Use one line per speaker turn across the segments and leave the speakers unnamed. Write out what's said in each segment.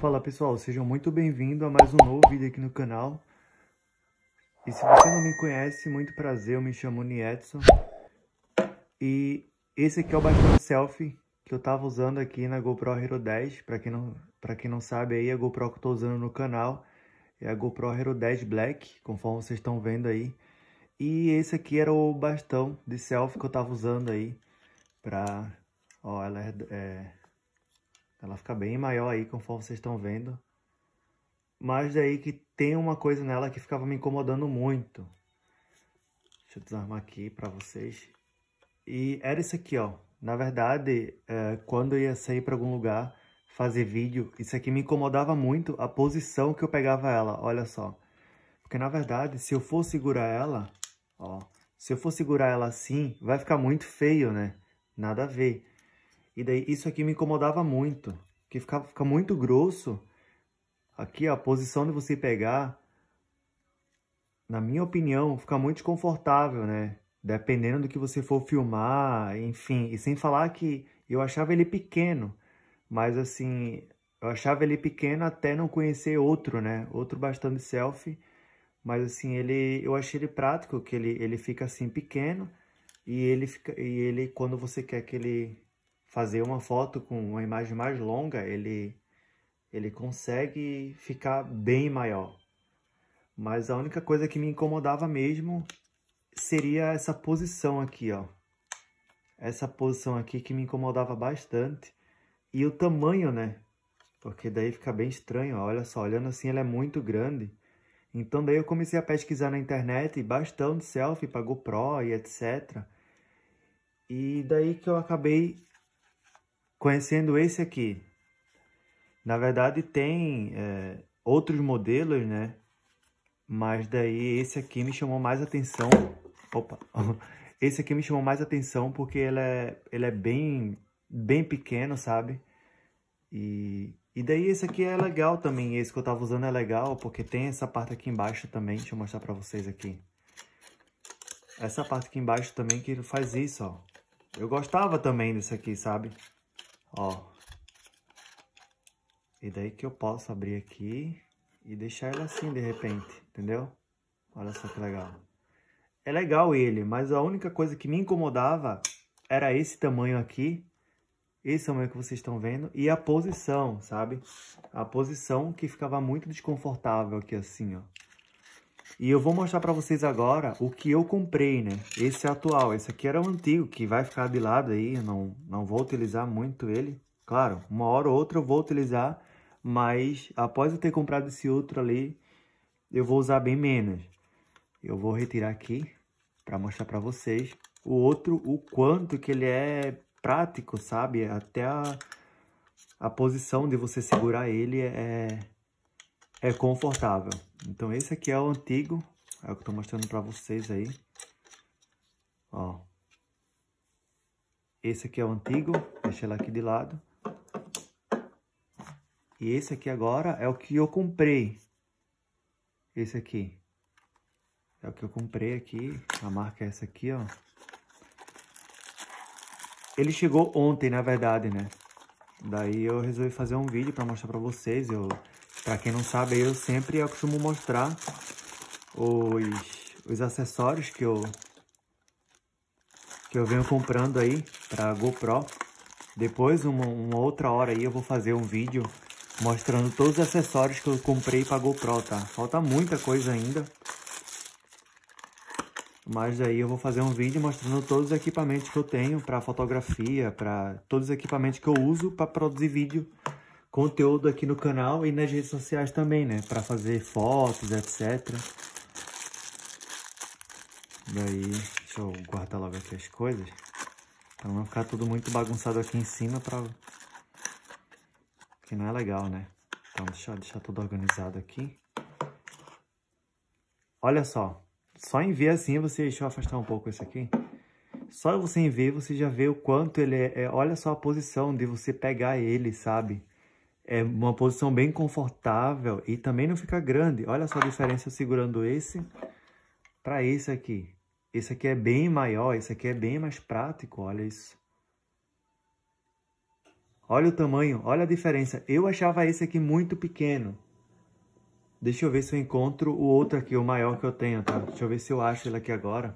Fala pessoal, sejam muito bem-vindos a mais um novo vídeo aqui no canal. E se você não me conhece, muito prazer, eu me chamo Niedson. E esse aqui é o bastão selfie que eu tava usando aqui na GoPro Hero 10. Para quem, não, pra quem não sabe aí, a GoPro que eu tô usando no canal é a GoPro Hero 10 Black, conforme vocês estão vendo aí. E esse aqui era o bastão de selfie que eu tava usando aí pra... Ó, ela é... é ela fica bem maior aí, conforme vocês estão vendo. Mas daí que tem uma coisa nela que ficava me incomodando muito. Deixa eu desarmar aqui para vocês. E era isso aqui, ó. Na verdade, é, quando eu ia sair para algum lugar fazer vídeo, isso aqui me incomodava muito a posição que eu pegava ela, olha só. Porque na verdade, se eu for segurar ela, ó, se eu for segurar ela assim, vai ficar muito feio, né? Nada a ver. E daí isso aqui me incomodava muito, que fica, fica muito grosso. Aqui a posição de você pegar, na minha opinião, fica muito desconfortável, né? Dependendo do que você for filmar, enfim. E sem falar que eu achava ele pequeno, mas assim, eu achava ele pequeno até não conhecer outro, né? Outro bastante selfie. Mas assim, ele, eu achei ele prático, que ele, ele fica assim pequeno e ele, fica, e ele quando você quer que ele fazer uma foto com uma imagem mais longa, ele, ele consegue ficar bem maior. Mas a única coisa que me incomodava mesmo seria essa posição aqui, ó. Essa posição aqui que me incomodava bastante. E o tamanho, né? Porque daí fica bem estranho, ó. olha só, olhando assim ela é muito grande. Então daí eu comecei a pesquisar na internet bastão de selfie para GoPro e etc. E daí que eu acabei conhecendo esse aqui. Na verdade, tem é, outros modelos, né? Mas daí esse aqui me chamou mais atenção. Opa! Esse aqui me chamou mais atenção porque ele é, ele é bem, bem pequeno, sabe? E, e daí esse aqui é legal também. Esse que eu tava usando é legal porque tem essa parte aqui embaixo também. Deixa eu mostrar pra vocês aqui. Essa parte aqui embaixo também que faz isso, ó. Eu gostava também desse aqui, sabe? Ó. E daí que eu posso abrir aqui e deixar ela assim de repente, entendeu? Olha só que legal. É legal ele, mas a única coisa que me incomodava era esse tamanho aqui, esse tamanho que vocês estão vendo, e a posição, sabe? A posição que ficava muito desconfortável aqui assim, ó. E eu vou mostrar para vocês agora o que eu comprei, né? Esse atual, esse aqui era o antigo, que vai ficar de lado aí, eu não, não vou utilizar muito ele. Claro, uma hora ou outra eu vou utilizar, mas após eu ter comprado esse outro ali, eu vou usar bem menos. Eu vou retirar aqui para mostrar para vocês o outro, o quanto que ele é prático, sabe? Até a, a posição de você segurar ele é, é confortável. Então esse aqui é o antigo, é o que eu tô mostrando para vocês aí. Ó. Esse aqui é o antigo, deixa ele aqui de lado. E esse aqui agora é o que eu comprei. Esse aqui. É o que eu comprei aqui, a marca é essa aqui, ó. Ele chegou ontem, na verdade, né? Daí eu resolvi fazer um vídeo para mostrar para vocês. Eu para quem não sabe, eu sempre eu costumo mostrar os, os acessórios que eu, que eu venho comprando aí para GoPro. Depois, uma, uma, outra hora aí, eu vou fazer um vídeo mostrando todos os acessórios que eu comprei para GoPro, tá? Falta muita coisa ainda. Mas aí eu vou fazer um vídeo mostrando todos os equipamentos que eu tenho para fotografia, para todos os equipamentos que eu uso para produzir vídeo conteúdo aqui no canal e nas redes sociais também, né? Para fazer fotos, etc. Daí, deixa eu guardar logo aqui as coisas. Pra não ficar tudo muito bagunçado aqui em cima, pra... que não é legal, né? Então, deixa eu deixar tudo organizado aqui. Olha só, só em ver assim você... Deixa eu afastar um pouco isso aqui. Só você em ver, você já vê o quanto ele é... é olha só a posição de você pegar ele, sabe? é uma posição bem confortável e também não fica grande. Olha só a diferença segurando esse para esse aqui. Esse aqui é bem maior, esse aqui é bem mais prático, olha isso. Olha o tamanho, olha a diferença. Eu achava esse aqui muito pequeno. Deixa eu ver se eu encontro o outro aqui, o maior que eu tenho, tá? Deixa eu ver se eu acho ele aqui agora.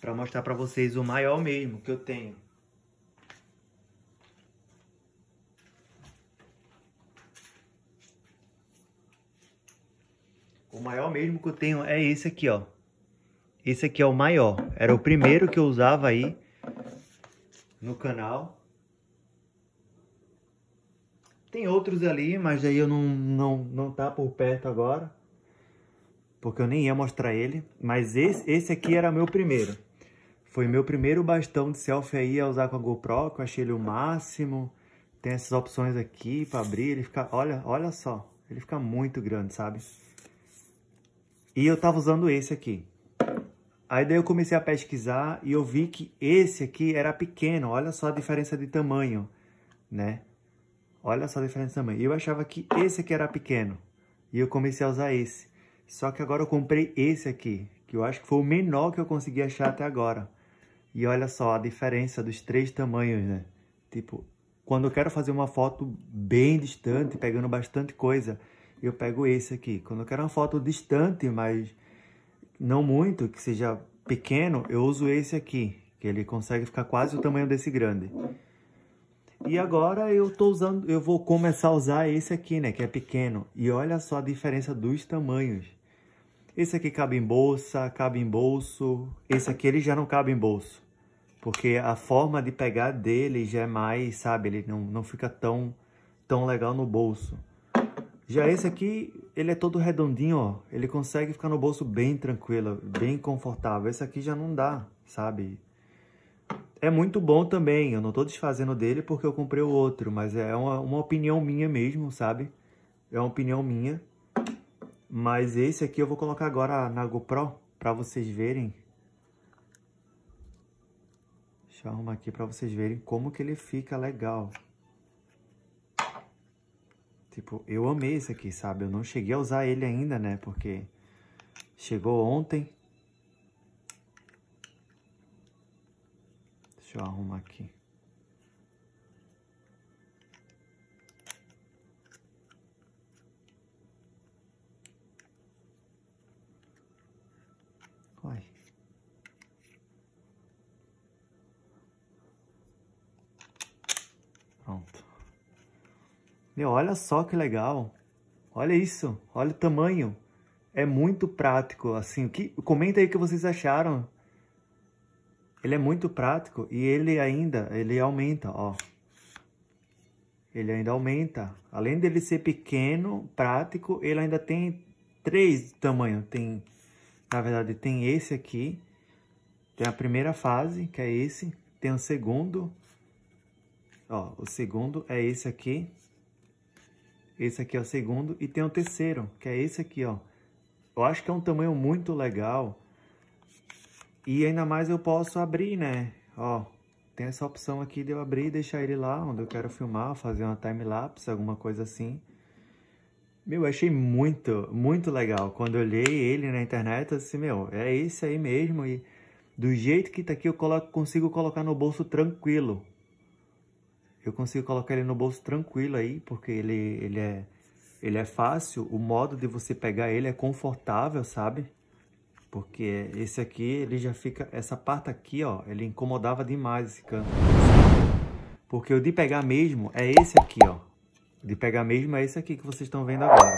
Pra mostrar pra vocês o maior mesmo que eu tenho. O maior mesmo que eu tenho é esse aqui, ó. Esse aqui é o maior. Era o primeiro que eu usava aí no canal. Tem outros ali, mas aí eu não, não, não tá por perto agora. Porque eu nem ia mostrar ele. Mas esse, esse aqui era meu primeiro. Foi meu primeiro bastão de selfie aí a usar com a GoPro, que eu achei ele o máximo. Tem essas opções aqui para abrir, ele fica, olha, olha só, ele fica muito grande, sabe? E eu tava usando esse aqui. Aí daí eu comecei a pesquisar e eu vi que esse aqui era pequeno. Olha só a diferença de tamanho, né? Olha só a diferença de tamanho. Eu achava que esse aqui era pequeno. E eu comecei a usar esse. Só que agora eu comprei esse aqui, que eu acho que foi o menor que eu consegui achar até agora. E olha só a diferença dos três tamanhos, né? Tipo, quando eu quero fazer uma foto bem distante, pegando bastante coisa, eu pego esse aqui. Quando eu quero uma foto distante, mas não muito, que seja pequeno, eu uso esse aqui, que ele consegue ficar quase o tamanho desse grande. E agora eu tô usando, eu vou começar a usar esse aqui, né, que é pequeno. E olha só a diferença dos tamanhos. Esse aqui cabe em bolsa, cabe em bolso. Esse aqui ele já não cabe em bolso. Porque a forma de pegar dele já é mais, sabe, ele não, não fica tão, tão legal no bolso. Já esse aqui, ele é todo redondinho, ó. Ele consegue ficar no bolso bem tranquilo, bem confortável. Esse aqui já não dá, sabe? É muito bom também. Eu não tô desfazendo dele porque eu comprei o outro, mas é uma, uma opinião minha mesmo, sabe? É uma opinião minha. Mas esse aqui eu vou colocar agora na GoPro para vocês verem. Deixa eu arrumar aqui para vocês verem como que ele fica legal. Tipo, eu amei esse aqui, sabe? Eu não cheguei a usar ele ainda, né? Porque chegou ontem. Deixa eu arrumar aqui. Meu, olha só que legal. Olha isso, olha o tamanho. É muito prático, assim, que, comenta aí o que vocês acharam. Ele é muito prático e ele ainda, ele aumenta, ó. Ele ainda aumenta. Além dele ser pequeno, prático, ele ainda tem três tamanhos. Tem, na verdade, tem esse aqui. Tem a primeira fase, que é esse. Tem o segundo. Ó, o segundo é esse aqui. Esse aqui é o segundo e tem o terceiro, que é esse aqui, ó. Eu acho que é um tamanho muito legal. E ainda mais eu posso abrir, né? Ó, tem essa opção aqui de eu abrir e deixar ele lá onde eu quero filmar, fazer uma time-lapse, alguma coisa assim. Meu, eu achei muito, muito legal. Quando eu olhei ele na internet, eu disse, meu, é esse aí mesmo. E do jeito que tá aqui, eu coloco, consigo colocar no bolso tranquilo. Eu consigo colocar ele no bolso tranquilo aí, porque ele, ele, é, ele é fácil. O modo de você pegar ele é confortável, sabe? Porque esse aqui, ele já fica... Essa parte aqui, ó, ele incomodava demais esse canto. Porque o de pegar mesmo é esse aqui, ó. O de pegar mesmo é esse aqui que vocês estão vendo agora.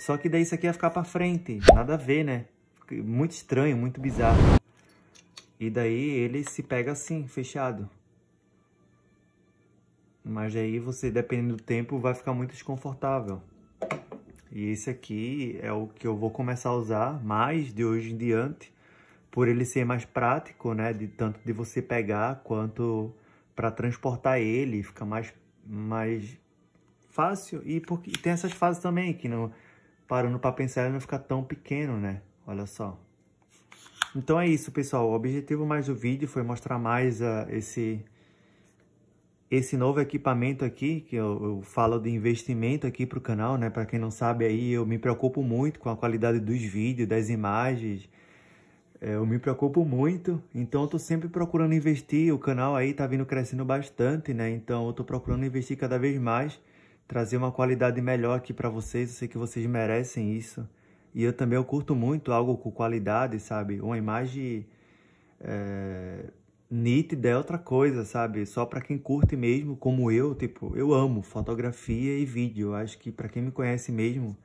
Só que daí isso aqui ia ficar pra frente. Nada a ver, né? Muito estranho, muito bizarro. E daí ele se pega assim, fechado. Mas aí você, dependendo do tempo, vai ficar muito desconfortável. E esse aqui é o que eu vou começar a usar mais de hoje em diante, por ele ser mais prático, né? De, tanto de você pegar quanto para transportar ele, fica mais, mais fácil. E porque tem essas fases também que não parando para pensar ele não fica tão pequeno, né? Olha só. Então é isso, pessoal. O objetivo mais do vídeo foi mostrar mais uh, esse esse novo equipamento aqui, que eu, eu falo de investimento aqui para o canal, né? Para quem não sabe aí, eu me preocupo muito com a qualidade dos vídeos, das imagens. É, eu me preocupo muito, então eu tô sempre procurando investir. O canal aí tá vindo crescendo bastante, né? Então eu tô procurando investir cada vez mais, trazer uma qualidade melhor aqui para vocês. Eu sei que vocês merecem isso. E eu também eu curto muito algo com qualidade, sabe? Uma imagem é, nítida é outra coisa, sabe? Só para quem curte mesmo, como eu, tipo, eu amo fotografia e vídeo. acho que para quem me conhece mesmo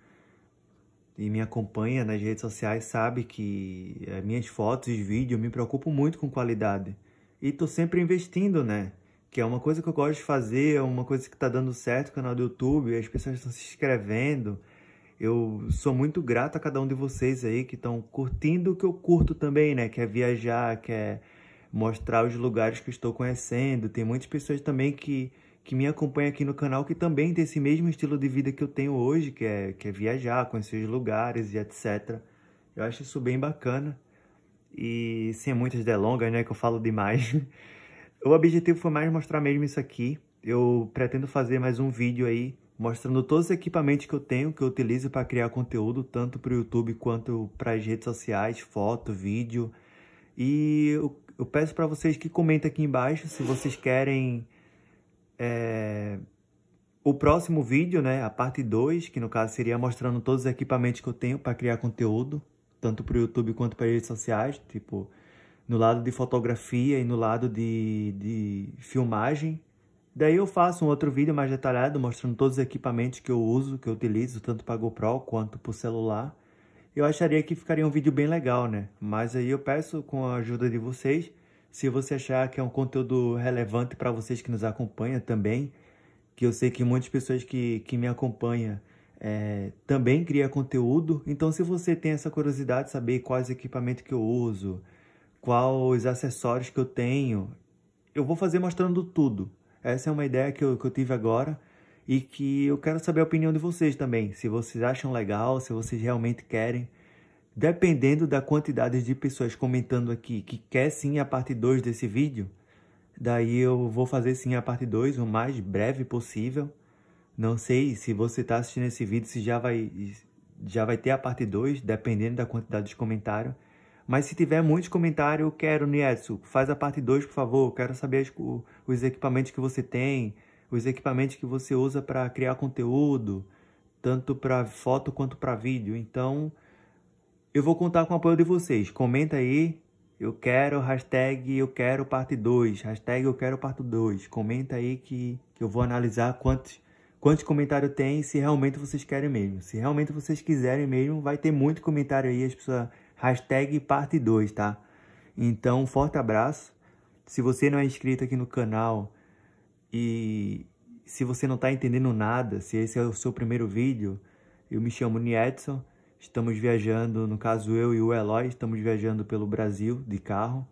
e me acompanha nas redes sociais sabe que eh, minhas fotos e vídeo me preocupo muito com qualidade. E tô sempre investindo, né? Que é uma coisa que eu gosto de fazer, é uma coisa que tá dando certo no canal do YouTube, as pessoas estão se inscrevendo. Eu sou muito grato a cada um de vocês aí que estão curtindo o que eu curto também, né? Que é viajar, que é mostrar os lugares que estou conhecendo. Tem muitas pessoas também que, que me acompanham aqui no canal que também tem esse mesmo estilo de vida que eu tenho hoje, que é, que é viajar, conhecer os lugares e etc. Eu acho isso bem bacana. E sem muitas delongas, né, que eu falo demais. o objetivo foi mais mostrar mesmo isso aqui. Eu pretendo fazer mais um vídeo aí mostrando todos os equipamentos que eu tenho, que eu utilizo para criar conteúdo, tanto para o YouTube quanto para as redes sociais, foto, vídeo. E o eu peço para vocês que comentem aqui embaixo se vocês querem é, o próximo vídeo, né? A parte 2, que no caso seria mostrando todos os equipamentos que eu tenho para criar conteúdo, tanto para o YouTube quanto para redes sociais, tipo no lado de fotografia e no lado de, de filmagem. Daí eu faço um outro vídeo mais detalhado mostrando todos os equipamentos que eu uso, que eu utilizo, tanto para GoPro quanto para o celular eu acharia que ficaria um vídeo bem legal, né? Mas aí eu peço com a ajuda de vocês, se você achar que é um conteúdo relevante para vocês que nos acompanham também, que eu sei que muitas pessoas que, que me acompanham é, também cria conteúdo. Então, se você tem essa curiosidade de saber quais equipamentos que eu uso, quais acessórios que eu tenho, eu vou fazer mostrando tudo. Essa é uma ideia que eu, que eu tive agora e que eu quero saber a opinião de vocês também, se vocês acham legal, se vocês realmente querem. Dependendo da quantidade de pessoas comentando aqui que quer sim a parte 2 desse vídeo, daí eu vou fazer sim a parte 2 o mais breve possível. Não sei se você está assistindo esse vídeo se já vai já vai ter a parte 2, dependendo da quantidade de comentário. Mas se tiver muitos comentários, eu quero, Nietsu, faz a parte 2, por favor. Eu quero saber os equipamentos que você tem, os equipamentos que você usa para criar conteúdo, tanto para foto quanto para vídeo. Então, eu vou contar com o apoio de vocês. Comenta aí, eu quero, hashtag eu quero parte 2, hashtag eu quero parte 2. Comenta aí que, que eu vou analisar quantos, quantos comentários tem se realmente vocês querem mesmo. Se realmente vocês quiserem mesmo, vai ter muito comentário aí, as pessoas, hashtag parte 2, tá? Então, um forte abraço. Se você não é inscrito aqui no canal, e se você não está entendendo nada, se esse é o seu primeiro vídeo, eu me chamo Niedson, estamos viajando, no caso eu e o Eloy, estamos viajando pelo Brasil de carro.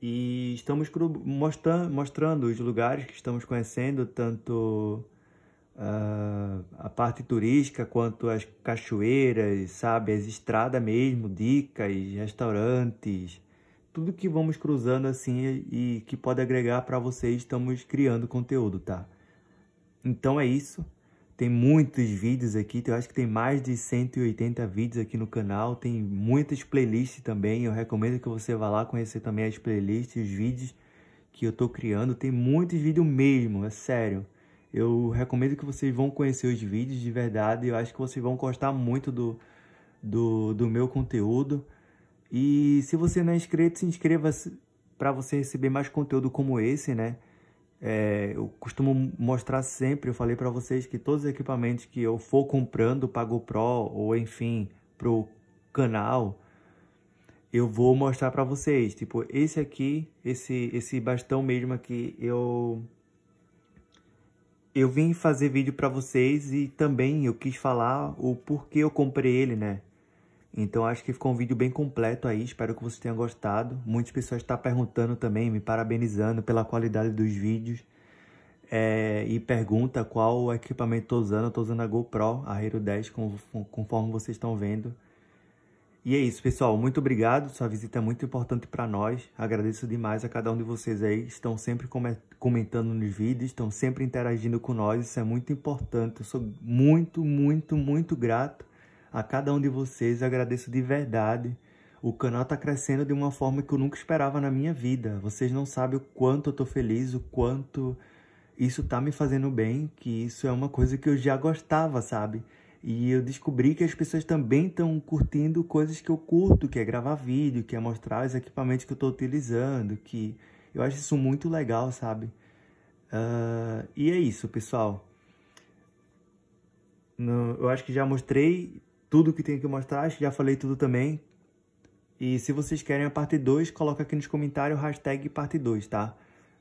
E estamos mostrando, mostrando os lugares que estamos conhecendo, tanto uh, a parte turística quanto as cachoeiras, sabe, as estradas mesmo, dicas, restaurantes, tudo que vamos cruzando assim e que pode agregar para vocês, estamos criando conteúdo, tá? Então é isso. Tem muitos vídeos aqui, eu acho que tem mais de 180 vídeos aqui no canal, tem muitas playlists também, eu recomendo que você vá lá conhecer também as playlists, os vídeos que eu tô criando, tem muitos vídeos mesmo, é sério. Eu recomendo que vocês vão conhecer os vídeos de verdade, eu acho que vocês vão gostar muito do, do, do meu conteúdo. E se você não é inscrito, se inscreva para você receber mais conteúdo como esse, né? É, eu costumo mostrar sempre, eu falei para vocês que todos os equipamentos que eu for comprando para GoPro ou enfim, pro canal, eu vou mostrar para vocês. Tipo, esse aqui, esse esse bastão mesmo aqui, eu eu vim fazer vídeo para vocês e também eu quis falar o porquê eu comprei ele, né? Então acho que ficou um vídeo bem completo aí, espero que você tenha gostado. Muitas pessoas estão tá perguntando também, me parabenizando pela qualidade dos vídeos. É, e pergunta qual equipamento estou usando. Estou usando a GoPro, a Hero 10, conforme vocês estão vendo. E é isso, pessoal. Muito obrigado. Sua visita é muito importante para nós. Agradeço demais a cada um de vocês aí. Estão sempre comentando nos vídeos, estão sempre interagindo com nós. Isso é muito importante. Eu sou muito, muito, muito grato a cada um de vocês agradeço de verdade. O canal está crescendo de uma forma que eu nunca esperava na minha vida. Vocês não sabem o quanto eu tô feliz, o quanto isso tá me fazendo bem, que isso é uma coisa que eu já gostava, sabe? E eu descobri que as pessoas também estão curtindo coisas que eu curto, que é gravar vídeo, que é mostrar os equipamentos que eu estou utilizando, que eu acho isso muito legal, sabe? Uh, e é isso, pessoal. No, eu acho que já mostrei tudo que tenho que mostrar, já falei tudo também. E se vocês querem a parte 2, coloca aqui nos comentários hashtag parte 2, tá?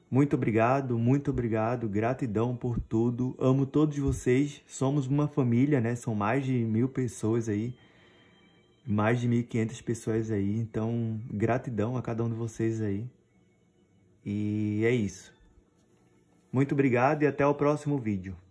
Muito obrigado, muito obrigado, gratidão por tudo. Amo todos vocês, somos uma família, né? São mais de mil pessoas aí, mais de 1.500 pessoas aí. Então, gratidão a cada um de vocês aí. E é isso. Muito obrigado e até o próximo vídeo.